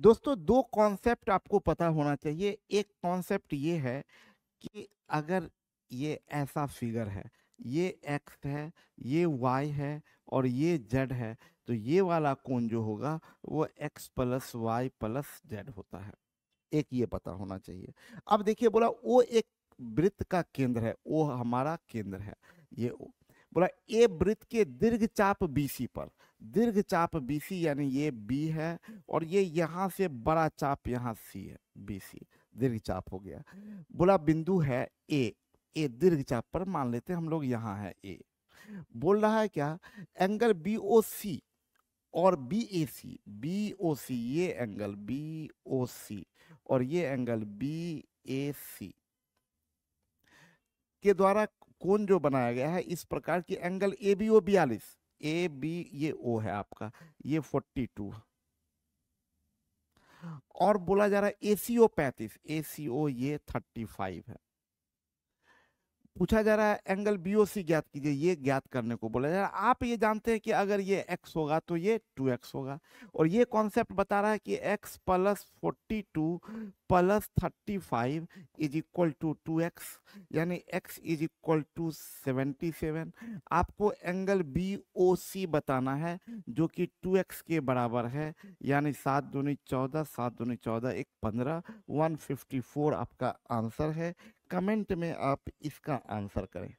दोस्तों दो कॉन्सेप्ट आपको पता होना चाहिए एक कॉन्सेप्ट ये है कि अगर ये ऐसा फिगर है ये एक्स है ये वाई है और ये जेड है तो ये वाला कोण जो होगा वो X plus Y plus Z होता है एक ये पता होना चाहिए अब देखिए बोला वो एक वृत्त का केंद्र है वो हमारा केंद्र है ये बोला ए वृत्त के दीर्घ चाप बीसी पर दीर्घ चाप बीसी यानी ये बी है और ये यहाँ से बड़ा चाप यहाँ सी है बीसी दीर्घ चाप हो गया बोला बिंदु है ए ए दीर्घ चाप पर मान लेते हैं हम लोग यहाँ है ए बोल रहा है क्या एंगल बी ओ सी और बी ए सी बी ओ सी ये एंगल बी ओ सी और ये एंगल बी ए सी के द्वारा कोण जो बनाया गया है इस प्रकार की एंगल ए बी ओ बयालीस ए बी ये ओ है आपका ये फोर्टी टू और बोला जा रहा है ए सी ओ पैंतीस ए सी ओ ये थर्टी फाइव है पूछा जा रहा है एंगल बी ओ सी ज्ञात कीजिए ये ज्ञात करने को बोला जा रहा है आप ये जानते हैं कि अगर ये एक्स होगा तो ये टू एक्स होगा और ये कॉन्सेप्ट बता रहा है कि X plus forty two plus thirty five is equal to two X यानी X is equal to seventy seven आपको एंगल बी ओ सी बताना है जो कि टू एक्स के बराबर है यानी सात दूनी चौदह सात दूनी चौदह एक पंद्रह वन फिफ्टी फोर आपका आंसर है कमेंट में आप इसका आंसर करें